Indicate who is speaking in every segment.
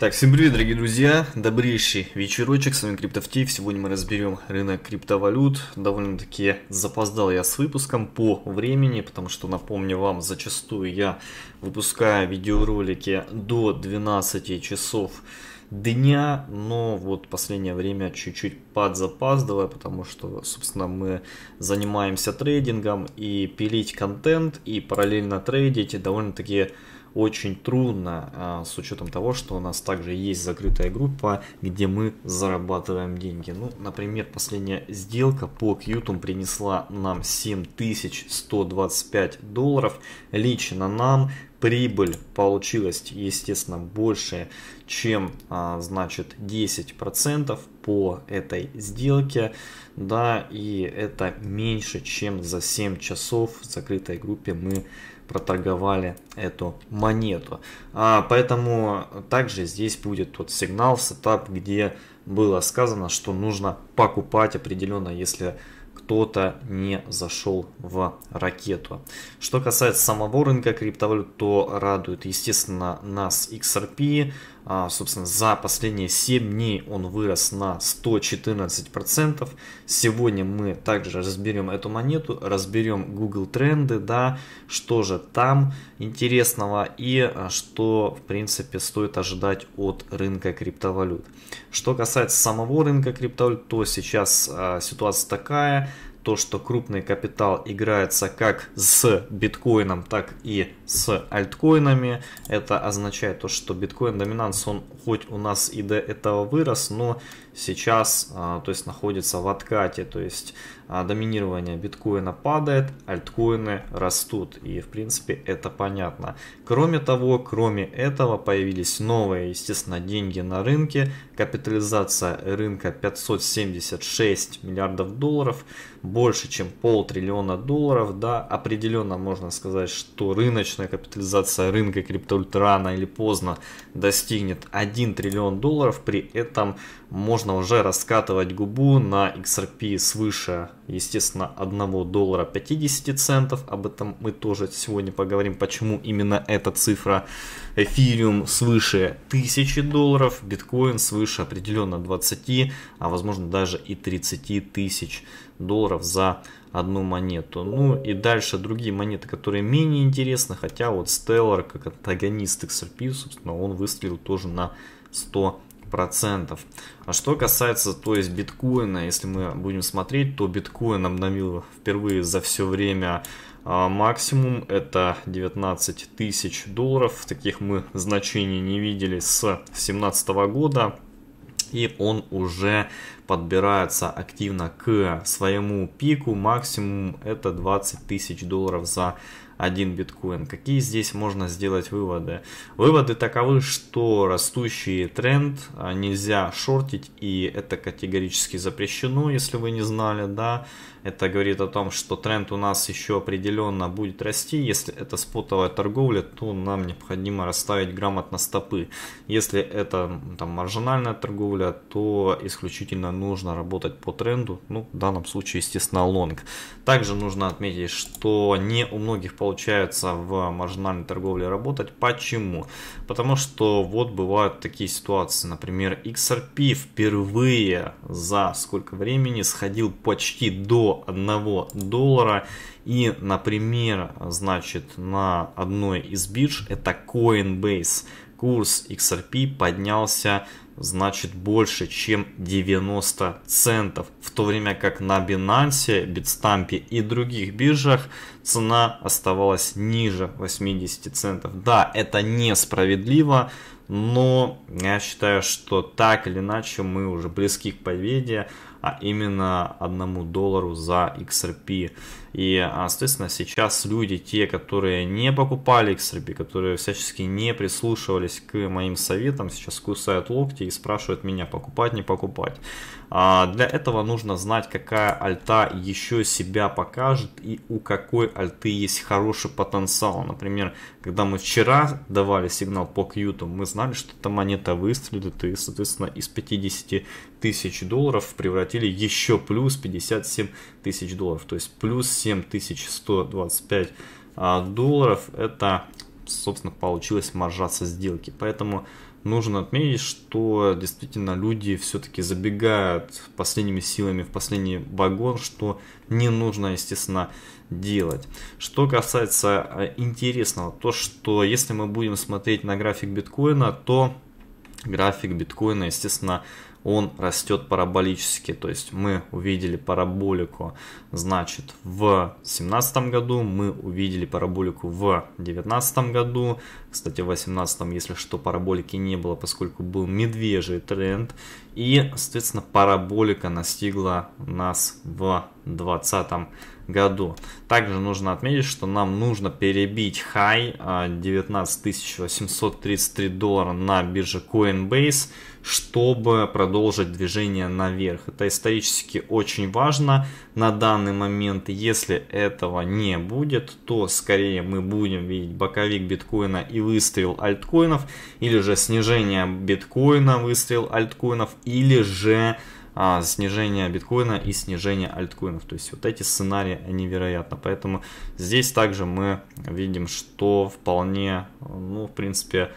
Speaker 1: Так, всем привет, дорогие друзья, добрейший вечерочек, с вами Криптофтив. Сегодня мы разберем рынок криптовалют. Довольно-таки запоздал я с выпуском по времени, потому что, напомню вам, зачастую я выпускаю видеоролики до 12 часов дня, но вот последнее время чуть-чуть подзапаздывая, потому что, собственно, мы занимаемся трейдингом и пилить контент, и параллельно трейдить, и довольно-таки очень трудно, а, с учетом того, что у нас также есть закрытая группа, где мы зарабатываем деньги. Ну, например, последняя сделка по Qtum принесла нам 7125 долларов. Лично нам прибыль получилась, естественно, больше, чем, а, значит, 10% по этой сделке, да, и это меньше, чем за 7 часов в закрытой группе мы проторговали эту монету. А, поэтому также здесь будет тот сигнал, сетап, где было сказано, что нужно покупать определенно, если кто-то не зашел в ракету. Что касается самого рынка криптовалют, то радует, естественно, нас XRP, а, собственно, за последние 7 дней он вырос на 114%. Сегодня мы также разберем эту монету, разберем Google тренды, да, что же там интересного и а, что, в принципе, стоит ожидать от рынка криптовалют. Что касается самого рынка криптовалют, то сейчас а, ситуация такая – то, что крупный капитал играется как с биткоином, так и с альткоинами. Это означает то, что биткоин доминанс, он хоть у нас и до этого вырос, но сейчас а, то есть находится в откате, то есть а, доминирование биткоина падает, альткоины растут, и в принципе это понятно. Кроме того, кроме этого появились новые, естественно, деньги на рынке, капитализация рынка 576 миллиардов долларов, больше чем полтриллиона долларов, да, определенно можно сказать, что рыночная капитализация рынка криптовалют рано или поздно достигнет 1 триллион долларов, при этом может можно уже раскатывать губу на XRP свыше, естественно, 1 доллара 50 центов. Об этом мы тоже сегодня поговорим, почему именно эта цифра. Эфириум свыше 1000 долларов, биткоин свыше определенно 20, а возможно даже и 30 тысяч долларов за одну монету. Ну и дальше другие монеты, которые менее интересны, хотя вот Stellar как антагонист XRP, собственно, он выстрелил тоже на 100 процентов. А что касается, то есть биткоина, если мы будем смотреть, то биткоин обновил впервые за все время а, максимум это 19 тысяч долларов. Таких мы значений не видели с 2017 года. И он уже подбирается активно к своему пику. Максимум это 20 тысяч долларов за один биткоин. Какие здесь можно сделать выводы? Выводы таковы, что растущий тренд а, нельзя шортить, и это категорически запрещено, если вы не знали, да. Это говорит о том, что тренд у нас еще определенно будет расти. Если это спотовая торговля, то нам необходимо расставить грамотно стопы. Если это там, маржинальная торговля, то исключительно нужно работать по тренду. Ну, в данном случае, естественно, лонг. Также нужно отметить, что не у многих получается получается в маржинальной торговле работать. Почему? Потому что вот бывают такие ситуации. Например, XRP впервые за сколько времени сходил почти до 1 доллара. И, например, значит, на одной из бирж, это Coinbase, курс XRP поднялся значит больше, чем 90 центов. В то время как на Binance, Bitstamp и других биржах цена оставалась ниже 80 центов. Да, это несправедливо, но я считаю, что так или иначе мы уже близки к победе, а именно одному доллару за XRP. И, а, соответственно, сейчас люди, те, которые не покупали XRP, которые всячески не прислушивались к моим советам, сейчас кусают локти и спрашивают меня, покупать, не покупать. А, для этого нужно знать, какая альта еще себя покажет и у какой альты есть хороший потенциал. Например, когда мы вчера давали сигнал по кьюту, мы знали, что эта монета выстрелит и, соответственно, из 50 тысяч долларов превратили еще плюс 57 тысяч долларов. То есть плюс 7125 а, долларов. Это, собственно, получилось маржа со сделки. Поэтому нужно отметить, что действительно люди все-таки забегают последними силами в последний вагон, что не нужно, естественно, делать. Что касается э, интересного, то что если мы будем смотреть на график биткоина, то график биткоина, естественно, он растет параболически. То есть мы увидели параболику, значит, в 2017 году, мы увидели параболику в 2019 году. Кстати, в 2018, если что, параболики не было, поскольку был медвежий тренд. И, соответственно, параболика настигла нас в 2020 году году. Также нужно отметить, что нам нужно перебить хай 19833 а, доллара на бирже Coinbase, чтобы продолжить движение наверх. Это исторически очень важно на данный момент. Если этого не будет, то скорее мы будем видеть боковик биткоина и выстрел альткоинов, или же снижение биткоина, выстрел альткоинов, или же а, снижение биткоина и снижение альткоинов. То есть вот эти сценарии, они вероятны. Поэтому здесь также мы видим, что вполне, ну, в принципе,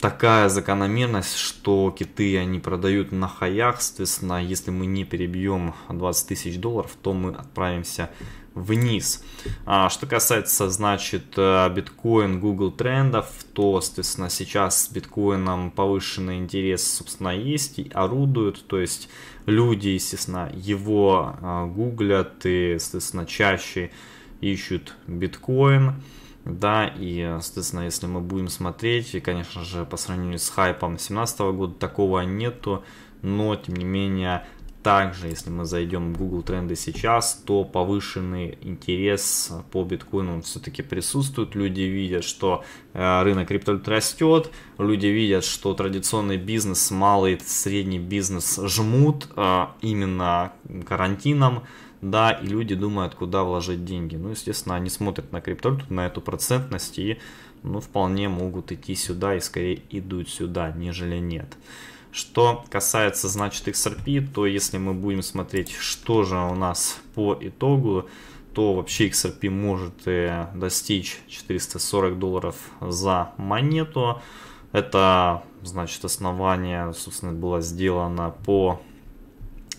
Speaker 1: такая закономерность, что киты они продают на хаях, соответственно, если мы не перебьем 20 тысяч долларов, то мы отправимся вниз. А, что касается, значит, э, биткоин, Google трендов, то, соответственно, сейчас с биткоином повышенный интерес, собственно, есть и орудуют, то есть люди, естественно, его а, гуглят и, соответственно, чаще ищут биткоин да, и, соответственно, если мы будем смотреть, и, конечно же, по сравнению с хайпом 2017 года такого нету, но, тем не менее, также, если мы зайдем в Google тренды сейчас, то повышенный интерес по биткоину все-таки присутствует. Люди видят, что э, рынок криптовалют растет, люди видят, что традиционный бизнес, малый, средний бизнес жмут э, именно карантином, да, и люди думают, куда вложить деньги. Ну, естественно, они смотрят на криптовалюту, на эту процентность и, ну, вполне могут идти сюда и скорее идут сюда, нежели нет. Что касается, значит, XRP, то если мы будем смотреть, что же у нас по итогу, то вообще XRP может э, достичь 440 долларов за монету. Это, значит, основание, собственно, было сделано по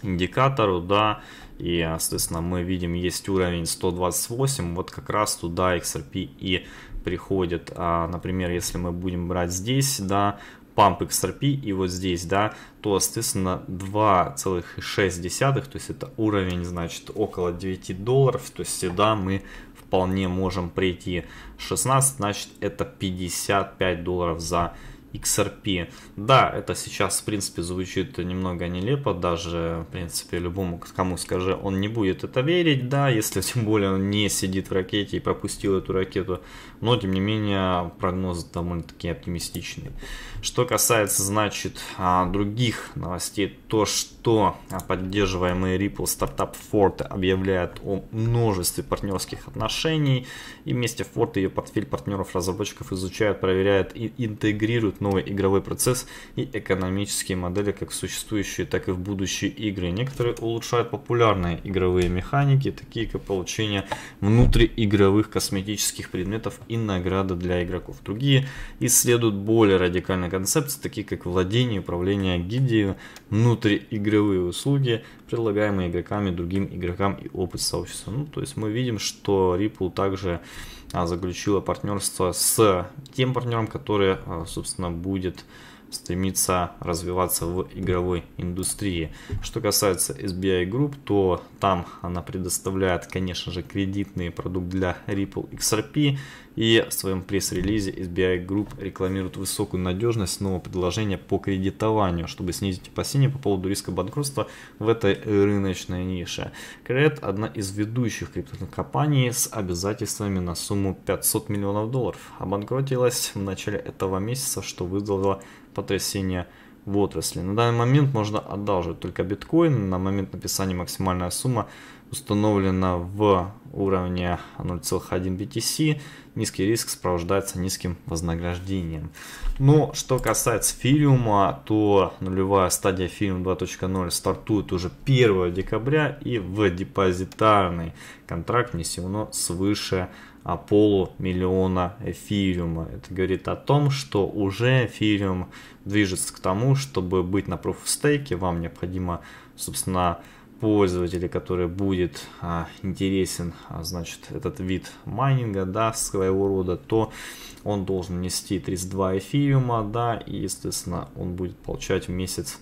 Speaker 1: индикатору, да, и, соответственно, мы видим, есть уровень 128, вот как раз туда XRP и приходит. А, например, если мы будем брать здесь, да, памп XRP и вот здесь, да, то, соответственно, 2,6, то есть это уровень, значит, около 9 долларов, то есть сюда мы вполне можем прийти. 16, значит, это 55 долларов за XRP. Да, это сейчас, в принципе, звучит немного нелепо, даже, в принципе, любому, кому скажи, он не будет это верить, да, если тем более он не сидит в ракете и пропустил эту ракету, но, тем не менее, прогнозы довольно-таки оптимистичные. Что касается, значит, а, других новостей, то, что поддерживаемый Ripple стартап Ford объявляет о множестве партнерских отношений, и вместе Ford и ее портфель партнеров-разработчиков изучают, проверяют и интегрируют новый игровой процесс и экономические модели как в существующие, так и в будущие игры. Некоторые улучшают популярные игровые механики, такие как получение внутриигровых косметических предметов и награды для игроков. Другие исследуют более радикальные концепции, такие как владение, управление гидией, внутриигровые услуги, предлагаемые игроками, другим игрокам и опыт сообщества. Ну, то есть мы видим, что Ripple также а, заключила партнерство с тем партнером, который, а, собственно, будет стремится развиваться в игровой индустрии. Что касается SBI Group, то там она предоставляет, конечно же, кредитный продукт для Ripple XRP и в своем пресс-релизе SBI Group рекламирует высокую надежность нового предложения по кредитованию, чтобы снизить опасения по поводу риска банкротства в этой рыночной нише. Кред – одна из ведущих криптовалютных компаний с обязательствами на сумму 500 миллионов долларов. Обанкротилась в начале этого месяца, что вызвало потрясения в отрасли. На данный момент можно одалживать только биткоин. На момент написания максимальная сумма установлена в уровне 0,1 BTC. Низкий риск сопровождается низким вознаграждением. Но что касается филиума, то нулевая стадия филиум 2.0 стартует уже 1 декабря и в депозитарный контракт внесено свыше а, полумиллиона эфириума. Это говорит о том, что уже эфириум движется к тому, чтобы быть на Proof of Stake, вам необходимо, собственно, пользователя, который будет а, интересен, а, значит, этот вид майнинга, да, своего рода, то он должен нести 32 эфириума, да, и, естественно, он будет получать в месяц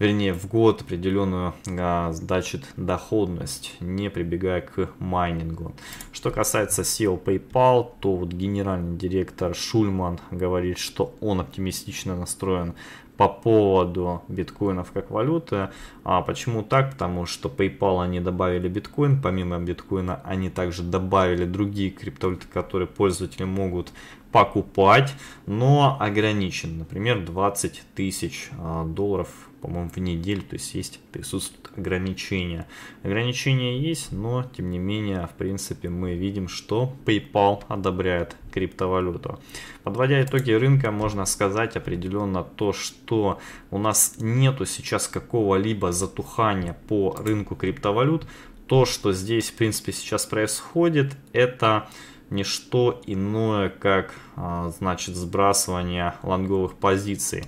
Speaker 1: вернее, в год определенную, а, значит, доходность, не прибегая к майнингу. Что касается SEO PayPal, то вот генеральный директор Шульман говорит, что он оптимистично настроен по поводу биткоинов как валюты. А почему так? Потому что PayPal они добавили биткоин. Помимо биткоина они также добавили другие криптовалюты, которые пользователи могут покупать, но ограничен. Например, 20 тысяч а, долларов по-моему, в неделю, то есть есть, присутствуют ограничения. Ограничения есть, но, тем не менее, в принципе, мы видим, что PayPal одобряет криптовалюту. Подводя итоги рынка, можно сказать определенно то, что у нас нету сейчас какого-либо затухания по рынку криптовалют. То, что здесь, в принципе, сейчас происходит, это не что иное, как, а, значит, сбрасывание лонговых позиций.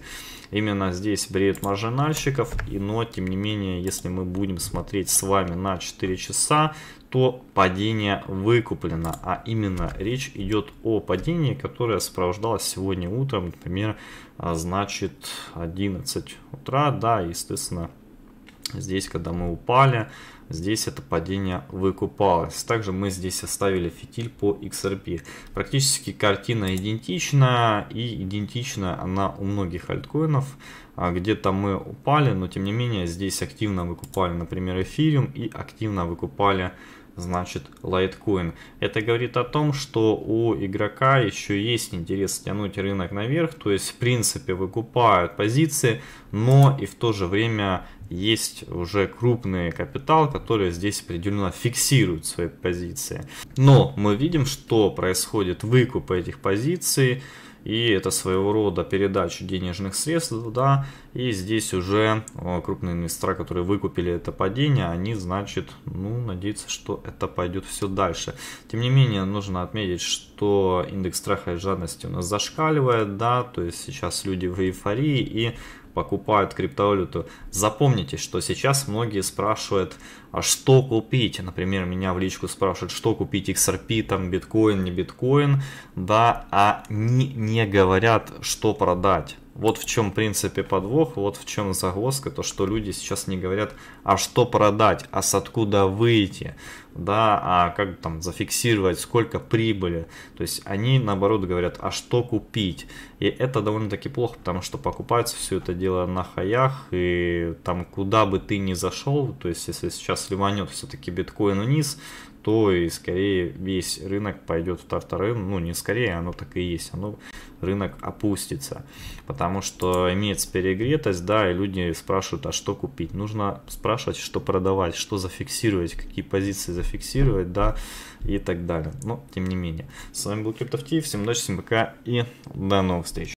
Speaker 1: Именно здесь бреют маржинальщиков, и, но тем не менее, если мы будем смотреть с вами на 4 часа, то падение выкуплено. А именно речь идет о падении, которое сопровождалось сегодня утром, например, а, значит 11 утра, да, естественно, здесь, когда мы упали, здесь это падение выкупалось. Также мы здесь оставили фитиль по XRP. Практически картина идентичная и идентичная она у многих альткоинов. А где-то мы упали, но тем не менее здесь активно выкупали, например, эфириум и активно выкупали значит лайткоин. Это говорит о том, что у игрока еще есть интерес тянуть рынок наверх, то есть в принципе выкупают позиции, но и в то же время есть уже крупный капитал, который здесь определенно фиксирует свои позиции. Но мы видим, что происходит выкуп этих позиций, и это своего рода передача денежных средств, да, и здесь уже э, крупные инвестора, которые выкупили это падение, они, значит, ну, надеются, что это пойдет все дальше. Тем не менее, нужно отметить, что индекс страха и жадности у нас зашкаливает, да, то есть сейчас люди в эйфории, и покупают криптовалюту. Запомните, что сейчас многие спрашивают а что купить. Например, меня в личку спрашивают, что купить XRP, там биткоин, не биткоин. Да, а не, не говорят, что продать. Вот в чем, в принципе, подвох, вот в чем загвоздка, то, что люди сейчас не говорят, а что продать, а с откуда выйти, да, а как там зафиксировать, сколько прибыли. То есть они, наоборот, говорят, а что купить. И это довольно-таки плохо, потому что покупается все это дело на хаях, и там куда бы ты ни зашел, то есть если сейчас сейчас ливанет все-таки биткоин вниз, то и скорее весь рынок пойдет в тартарен, ну не скорее, оно так и есть, оно рынок опустится, потому что имеется перегретость, да, и люди спрашивают, а что купить, нужно спрашивать, что продавать, что зафиксировать, какие позиции зафиксировать, да, и так далее, но тем не менее. С вами был CryptoFT, всем удачи, всем пока и до новых встреч.